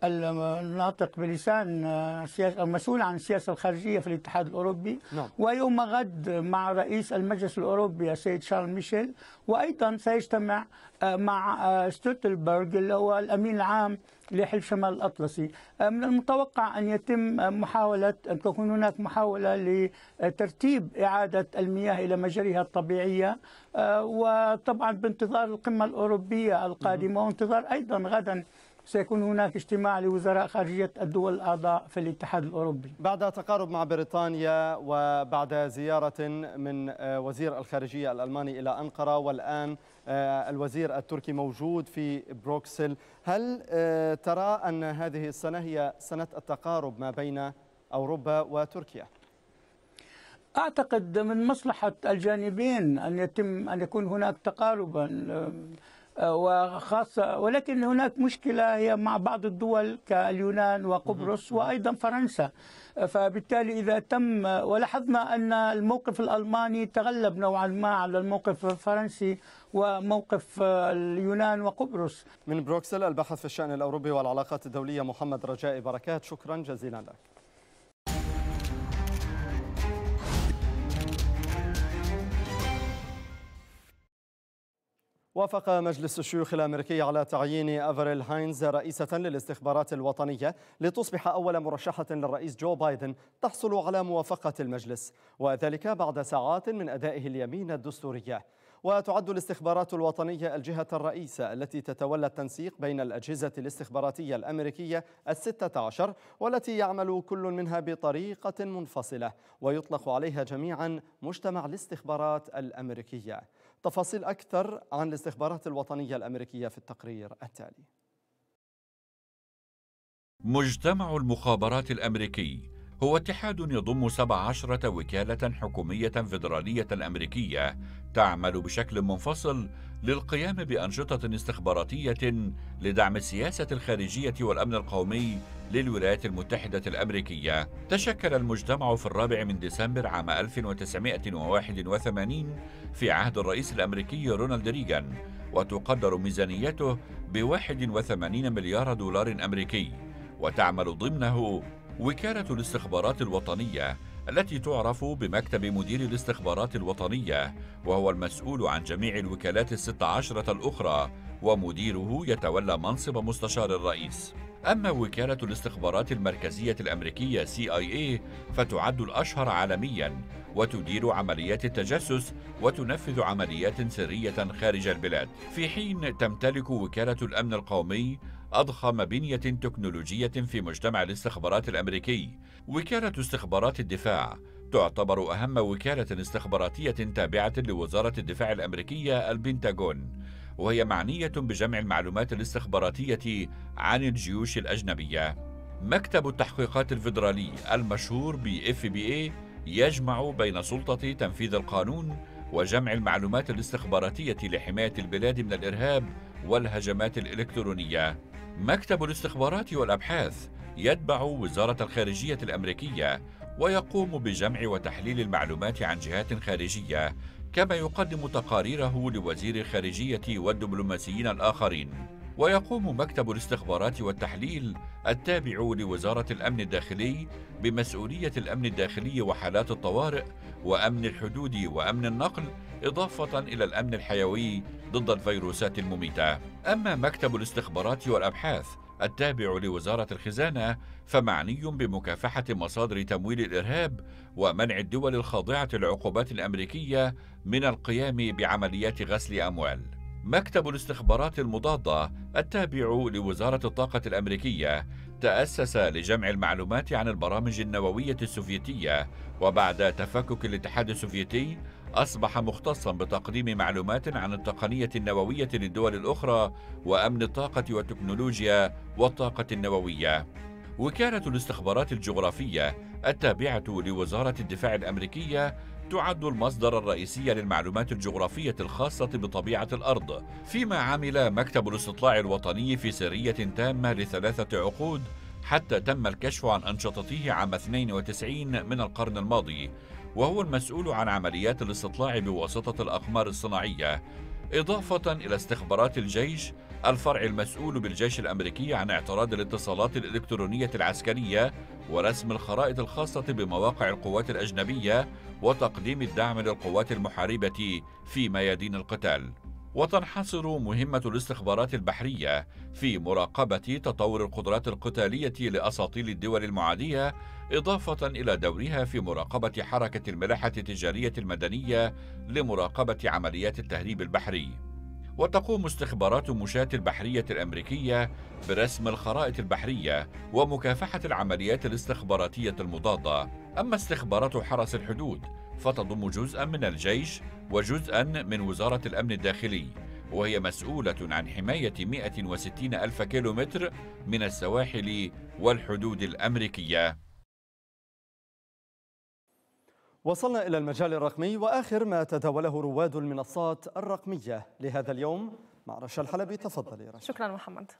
الناطق بلسان السياسة آه، المسؤول عن السياسة الخارجية في الاتحاد الأوروبي نعم. ويوم غد مع رئيس المجلس الأوروبي السيد شارل ميشيل وأيضا سيجتمع آه، مع ستوتلبرغ آه، اللي هو الأمين العام لحلف شمال الأطلسي من المتوقع أن يتم محاولة أن تكون هناك محاولة لترتيب إعادة المياه إلى مجريها الطبيعية وطبعا بانتظار القمة الأوروبية القادمة وانتظار أيضا غدا سيكون هناك اجتماع لوزراء خارجية الدول الأعضاء في الاتحاد الأوروبي بعد تقارب مع بريطانيا وبعد زيارة من آه، وزير الخارجية الألماني إلى أنقرة والآن آه، الوزير التركي موجود في بروكسل هل آه، ترى أن هذه السنة هي سنة التقارب ما بين أوروبا وتركيا؟ أعتقد من مصلحة الجانبين أن يتم أن يكون هناك تقاربا وخاصة ولكن هناك مشكلة هي مع بعض الدول كاليونان وقبرص وأيضا فرنسا فبالتالي إذا تم ولاحظنا أن الموقف الألماني تغلب نوعا ما على الموقف الفرنسي وموقف اليونان وقبرص من بروكسل الباحث في الشأن الأوروبي والعلاقات الدولية محمد رجاء بركات شكرا جزيلا لك وافق مجلس الشيوخ الأمريكي على تعيين أفريل هاينز رئيسة للاستخبارات الوطنية لتصبح أول مرشحة للرئيس جو بايدن تحصل على موافقة المجلس وذلك بعد ساعات من أدائه اليمين الدستورية وتعد الاستخبارات الوطنية الجهة الرئيسة التي تتولى التنسيق بين الأجهزة الاستخباراتية الأمريكية الستة عشر والتي يعمل كل منها بطريقة منفصلة ويطلق عليها جميعا مجتمع الاستخبارات الأمريكية تفاصيل أكثر عن الاستخبارات الوطنية الأمريكية في التقرير التالي مجتمع المخابرات الأمريكي هو اتحاد يضم 17 وكالة حكومية فيدرالية أمريكية تعمل بشكل منفصل للقيام بأنشطة استخباراتية لدعم السياسة الخارجية والأمن القومي للولايات المتحدة الأمريكية تشكل المجتمع في الرابع من ديسمبر عام 1981 في عهد الرئيس الأمريكي رونالد ريغان وتقدر ميزانيته ب 81 مليار دولار أمريكي وتعمل ضمنه وكالة الاستخبارات الوطنية التي تعرف بمكتب مدير الاستخبارات الوطنية وهو المسؤول عن جميع الوكالات الست عشرة الأخرى ومديره يتولى منصب مستشار الرئيس أما وكالة الاستخبارات المركزية الأمريكية CIA فتعد الأشهر عالمياً وتدير عمليات التجسس وتنفذ عمليات سرية خارج البلاد في حين تمتلك وكالة الأمن القومي أضخم بنية تكنولوجية في مجتمع الاستخبارات الأمريكي وكالة استخبارات الدفاع تعتبر أهم وكالة استخباراتية تابعة لوزارة الدفاع الأمريكية البنتاغون وهي معنية بجمع المعلومات الاستخباراتية عن الجيوش الأجنبية مكتب التحقيقات الفيدرالي المشهور ب FBA يجمع بين سلطة تنفيذ القانون وجمع المعلومات الاستخباراتية لحماية البلاد من الإرهاب والهجمات الإلكترونية مكتب الاستخبارات والابحاث يتبع وزاره الخارجيه الامريكيه ويقوم بجمع وتحليل المعلومات عن جهات خارجيه كما يقدم تقاريره لوزير الخارجيه والدبلوماسيين الاخرين ويقوم مكتب الاستخبارات والتحليل التابع لوزارة الأمن الداخلي بمسؤولية الأمن الداخلي وحالات الطوارئ وأمن الحدود وأمن النقل إضافة إلى الأمن الحيوي ضد الفيروسات المميتة. أما مكتب الاستخبارات والأبحاث التابع لوزارة الخزانة فمعني بمكافحة مصادر تمويل الإرهاب ومنع الدول الخاضعة للعقوبات الأمريكية من القيام بعمليات غسل أموال. مكتب الاستخبارات المضادة التابع لوزارة الطاقة الأمريكية تأسس لجمع المعلومات عن البرامج النووية السوفيتية وبعد تفكك الاتحاد السوفيتي أصبح مختصا بتقديم معلومات عن التقنية النووية للدول الأخرى وأمن الطاقة والتكنولوجيا والطاقة النووية. وكالة الاستخبارات الجغرافية التابعة لوزارة الدفاع الأمريكية تعد المصدر الرئيسي للمعلومات الجغرافية الخاصة بطبيعة الأرض فيما عمل مكتب الاستطلاع الوطني في سرية تامة لثلاثة عقود حتى تم الكشف عن أنشطته عام 92 من القرن الماضي وهو المسؤول عن عمليات الاستطلاع بواسطة الأقمار الصناعية إضافة إلى استخبارات الجيش الفرع المسؤول بالجيش الأمريكي عن اعتراض الاتصالات الإلكترونية العسكرية ورسم الخرائط الخاصة بمواقع القوات الأجنبية وتقديم الدعم للقوات المحاربة في ميادين القتال. وتنحصر مهمة الاستخبارات البحرية في مراقبة تطور القدرات القتالية لأساطيل الدول المعادية، إضافة إلى دورها في مراقبة حركة الملاحة التجارية المدنية لمراقبة عمليات التهريب البحري. وتقوم استخبارات مشاة البحرية الأمريكية برسم الخرائط البحرية ومكافحة العمليات الاستخباراتية المضادة أما استخبارات حرس الحدود فتضم جزءا من الجيش وجزءا من وزارة الأمن الداخلي وهي مسؤولة عن حماية 160 ألف كيلومتر من السواحل والحدود الأمريكية وصلنا إلى المجال الرقمي وآخر ما تداوله رواد المنصات الرقمية لهذا اليوم مع رشا الحلبي تفضلي رشا شكرا محمد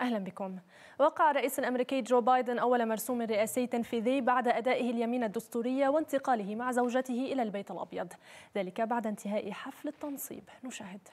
اهلا بكم. وقع الرئيس الامريكي جو بايدن اول مرسوم رئاسي تنفيذي بعد ادائه اليمين الدستوريه وانتقاله مع زوجته الى البيت الابيض، ذلك بعد انتهاء حفل التنصيب، نشاهد.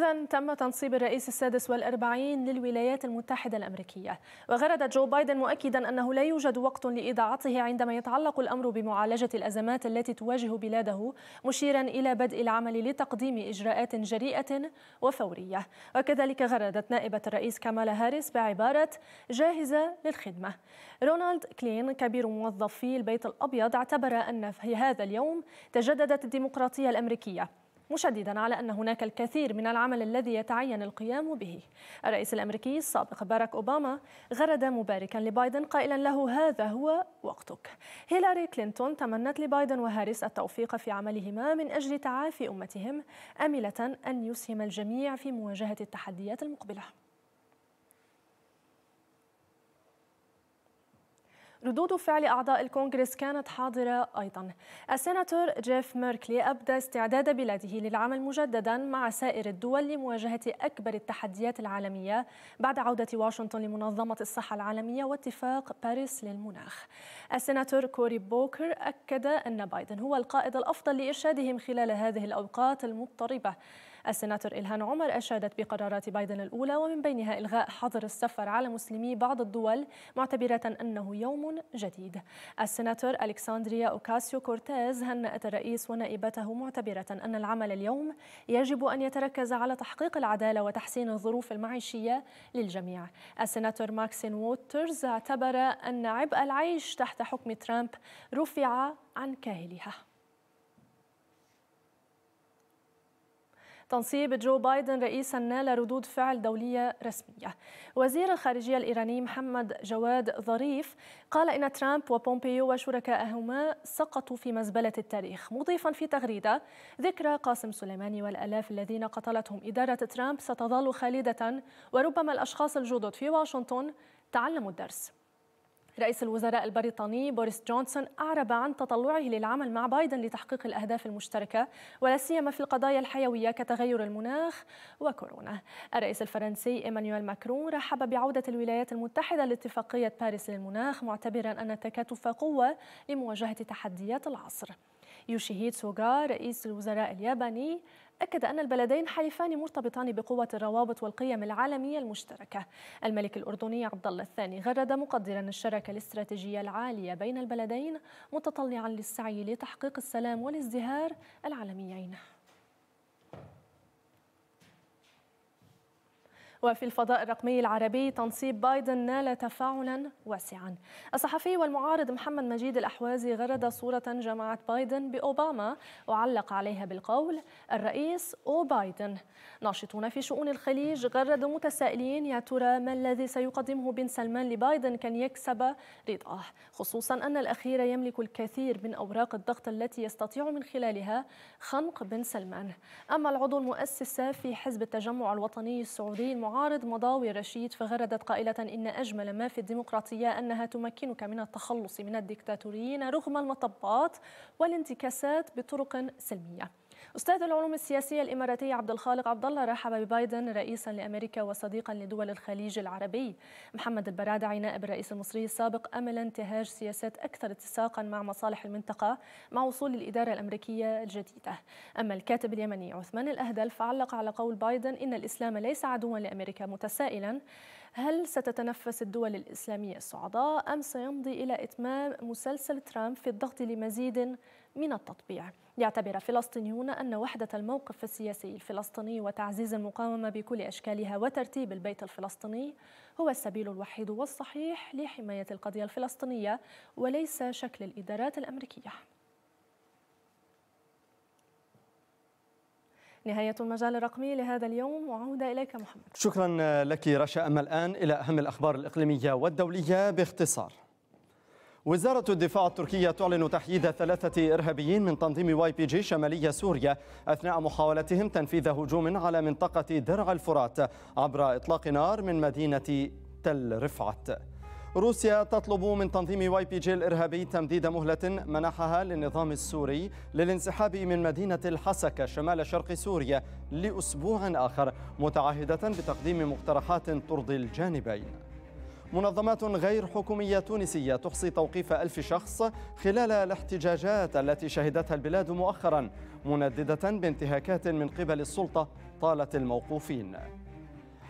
إذا تم تنصيب الرئيس السادس والأربعين للولايات المتحدة الأمريكية وغرد جو بايدن مؤكدا أنه لا يوجد وقت لإضاعته عندما يتعلق الأمر بمعالجة الأزمات التي تواجه بلاده مشيرا إلى بدء العمل لتقديم إجراءات جريئة وفورية وكذلك غردت نائبة الرئيس كامالا هاريس بعبارة جاهزة للخدمة رونالد كلين كبير موظفي البيت الأبيض اعتبر أن في هذا اليوم تجددت الديمقراطية الأمريكية مشددا على أن هناك الكثير من العمل الذي يتعين القيام به الرئيس الأمريكي السابق باراك أوباما غرد مباركا لبايدن قائلا له هذا هو وقتك هيلاري كلينتون تمنت لبايدن وهاريس التوفيق في عملهما من أجل تعافي أمتهم آملة أن يسهم الجميع في مواجهة التحديات المقبلة ردود فعل أعضاء الكونغرس كانت حاضرة أيضا السناتور جيف ميركلي أبدى استعداد بلاده للعمل مجددا مع سائر الدول لمواجهة أكبر التحديات العالمية بعد عودة واشنطن لمنظمة الصحة العالمية واتفاق باريس للمناخ السناتور كوري بوكر أكد أن بايدن هو القائد الأفضل لإرشادهم خلال هذه الأوقات المضطربة السناتور إلهان عمر أشادت بقرارات بايدن الأولى ومن بينها إلغاء حظر السفر على مسلمي بعض الدول معتبرة أنه يوم جديد السناتور ألكساندريا أوكاسيو كورتيز هنأت الرئيس ونائبته معتبرة أن العمل اليوم يجب أن يتركز على تحقيق العدالة وتحسين الظروف المعيشية للجميع السناتور ماكسين ووترز اعتبر أن عبء العيش تحت حكم ترامب رفع عن كاهلها تنصيب جو بايدن رئيسا نال ردود فعل دولية رسمية وزير الخارجية الإيراني محمد جواد ظريف قال إن ترامب وبومبيو وشركائهما سقطوا في مزبلة التاريخ مضيفا في تغريدة ذكرى قاسم سليماني والألاف الذين قتلتهم إدارة ترامب ستظل خالدة وربما الأشخاص الجدد في واشنطن تعلموا الدرس رئيس الوزراء البريطاني بوريس جونسون أعرب عن تطلعه للعمل مع بايدن لتحقيق الأهداف المشتركة ولا سيما في القضايا الحيوية كتغير المناخ وكورونا. الرئيس الفرنسي إيمانويل ماكرون رحب بعودة الولايات المتحدة لاتفاقية باريس للمناخ معتبرا أن التكاتف قوة لمواجهة تحديات العصر. سوغا رئيس الوزراء الياباني أكد أن البلدين حليفان مرتبطان بقوة الروابط والقيم العالمية المشتركة. الملك الأردني عبد الله الثاني غرد مقدرا الشراكة الاستراتيجية العالية بين البلدين متطلعا للسعي لتحقيق السلام والازدهار العالميين. وفي الفضاء الرقمي العربي تنصيب بايدن نال تفاعلا واسعا الصحفي والمعارض محمد مجيد الأحوازي غرد صورة جمعت بايدن بأوباما وعلق عليها بالقول الرئيس بايدن ناشطون في شؤون الخليج غردوا متسائلين يا ترى ما الذي سيقدمه بن سلمان لبايدن كان يكسب رضاه خصوصا أن الأخير يملك الكثير من أوراق الضغط التي يستطيع من خلالها خنق بن سلمان أما العضو المؤسس في حزب التجمع الوطني السعودي المعارض المعارض مضاوي رشيد فغردت قائلة إن أجمل ما في الديمقراطية أنها تمكنك من التخلص من الدكتاتوريين رغم المطبات والانتكاسات بطرق سلمية استاذ العلوم السياسيه الاماراتي عبد الخالق عبد الله رحب ببايدن رئيسا لامريكا وصديقا لدول الخليج العربي. محمد البرادعي نائب الرئيس المصري السابق امل انتهاج سياسات اكثر اتساقا مع مصالح المنطقه مع وصول الاداره الامريكيه الجديده. اما الكاتب اليمني عثمان الاهدل فعلق على قول بايدن ان الاسلام ليس عدوا لامريكا متسائلا هل ستتنفس الدول الاسلاميه الصعداء ام سيمضي الى اتمام مسلسل ترامب في الضغط لمزيد من التطبيع يعتبر فلسطينيون أن وحدة الموقف السياسي الفلسطيني وتعزيز المقاومة بكل أشكالها وترتيب البيت الفلسطيني هو السبيل الوحيد والصحيح لحماية القضية الفلسطينية وليس شكل الإدارات الأمريكية نهاية المجال الرقمي لهذا اليوم وعودة إليك محمد شكرا لك رشا أما الآن إلى أهم الأخبار الإقليمية والدولية باختصار وزارة الدفاع التركية تعلن تحييد ثلاثة إرهابيين من تنظيم واي بي جي شمالية سوريا أثناء محاولتهم تنفيذ هجوم على منطقة درع الفرات عبر إطلاق نار من مدينة تل رفعت روسيا تطلب من تنظيم واي بي جي الإرهابي تمديد مهلة منحها للنظام السوري للانسحاب من مدينة الحسكة شمال شرق سوريا لأسبوع آخر متعهدة بتقديم مقترحات ترضي الجانبين منظمات غير حكومية تونسية تحصي توقيف ألف شخص خلال الاحتجاجات التي شهدتها البلاد مؤخرا منددة بانتهاكات من قبل السلطة طالت الموقوفين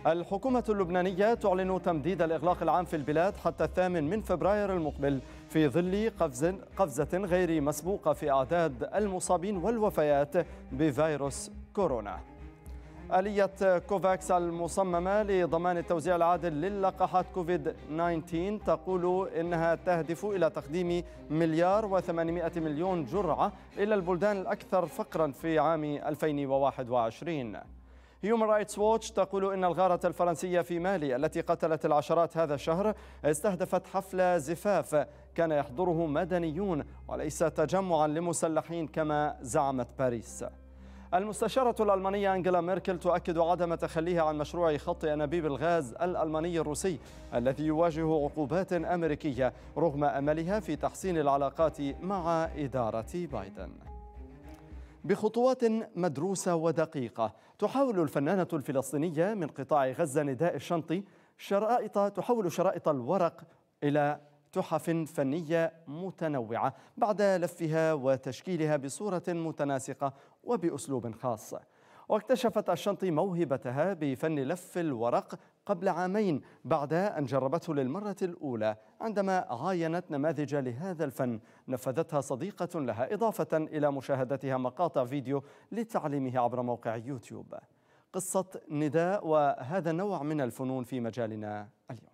الحكومة اللبنانية تعلن تمديد الإغلاق العام في البلاد حتى الثامن من فبراير المقبل في ظل قفز قفزة غير مسبوقة في أعداد المصابين والوفيات بفيروس كورونا آلية كوفاكس المصممة لضمان التوزيع العادل للقاحات كوفيد 19 تقول إنها تهدف إلى تقديم مليار و800 مليون جرعة إلى البلدان الأكثر فقرا في عام 2021 هيومن رايتس ووتش تقول إن الغارة الفرنسية في مالي التي قتلت العشرات هذا الشهر استهدفت حفل زفاف كان يحضره مدنيون وليس تجمعا لمسلحين كما زعمت باريس المستشارة الألمانية أنجلا ميركل تؤكد عدم تخليها عن مشروع خط أنابيب الغاز الألماني الروسي الذي يواجه عقوبات أمريكية رغم أملها في تحسين العلاقات مع إدارة بايدن بخطوات مدروسة ودقيقة تحاول الفنانة الفلسطينية من قطاع غزة نداء الشنطي شرائط تحول شرائط الورق إلى تحف فنية متنوعة بعد لفها وتشكيلها بصورة متناسقة وبأسلوب خاص واكتشفت الشنطي موهبتها بفن لف الورق قبل عامين بعد أن جربته للمرة الأولى عندما عاينت نماذج لهذا الفن نفذتها صديقة لها إضافة إلى مشاهدتها مقاطع فيديو لتعليمه عبر موقع يوتيوب قصة نداء وهذا النوع من الفنون في مجالنا اليوم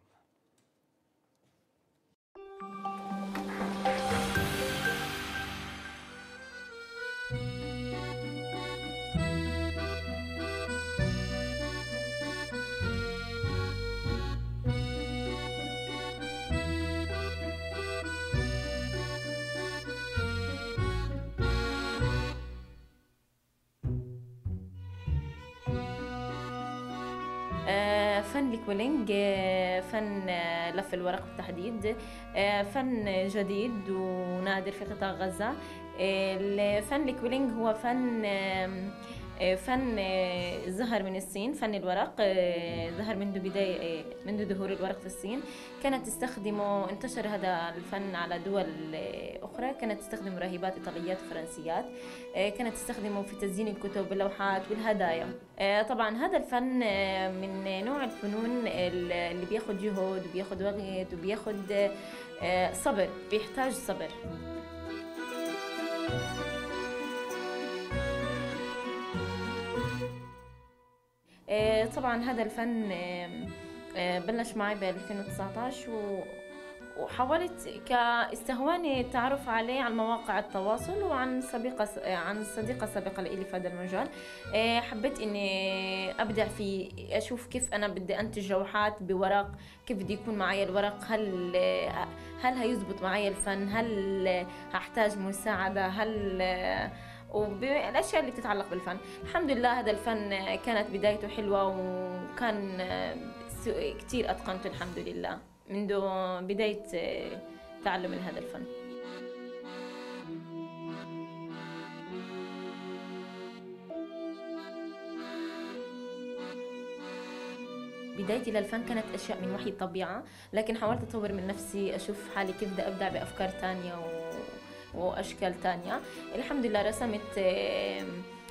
فن الكولينج فن آه، لف الورق بالتحديد آه، فن جديد ونادر في قطاع غزة آه، الفن الكولينج هو فن آه، فن آه، ظهر من الصين فن الورق آه، ظهر منذ بداية منذ ظهور الورق في الصين كانت تستخدمه انتشر هذا الفن على دول أخرى كانت تستخدم راهبات إيطاليات وفرنسيات كانت تستخدمه في تزيين الكتب واللوحات والهدايا طبعا هذا الفن من نوع الفنون اللي بياخد جهد وبياخد وقت وبياخد صبر بيحتاج صبر آه، طبعا هذا الفن آه، آه، بلش معي ب 2019 وحاولت كاستهواني التعرف عليه عن مواقع التواصل وعن صديقه عن صديقة سابقة لي في هذا المجال حبيت اني ابدع في اشوف كيف انا بدي انتج لوحات بورق كيف بدي يكون معي الورق هل هل هيزبط معي الفن هل هحتاج مساعدة هل وبالاشياء اللي بتتعلق بالفن الحمد لله هذا الفن كانت بدايته حلوه وكان كثير اتقنته الحمد لله منذ بدايه تعلم هذا الفن بدايتي للفن كانت اشياء من وحي الطبيعه لكن حاولت اطور من نفسي اشوف حالي كيف بدي ابدع بافكار ثانيه و... وأشكال تانية الحمد لله رسمت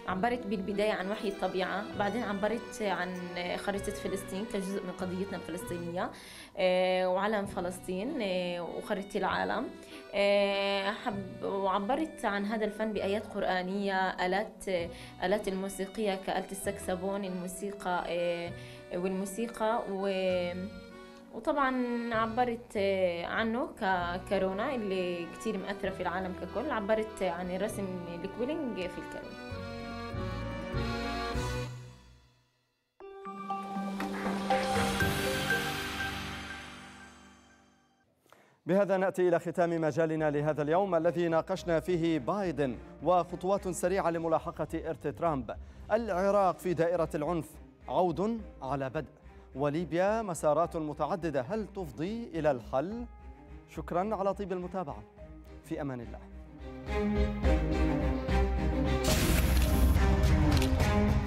عبرت بالبداية عن وحي الطبيعة بعدين عبرت عن خريطة فلسطين كجزء من قضيتنا الفلسطينية آه، وعلم فلسطين آه، وخريطة العالم آه، حب وعبرت عن هذا الفن بآيات قرآنية آلات آلات الموسيقية كآلة السكسبون الموسيقى والموسيقى و وطبعا عبرت عنه ككورونا اللي كتير مأثرة في العالم ككل عبرت عن الرسم الكويلينج في الكورونا بهذا نأتي إلى ختام مجالنا لهذا اليوم الذي ناقشنا فيه بايدن وخطوات سريعة لملاحقة إرث ترامب العراق في دائرة العنف عود على بدء وليبيا مسارات متعددة هل تفضي إلى الحل؟ شكرا على طيب المتابعة في أمان الله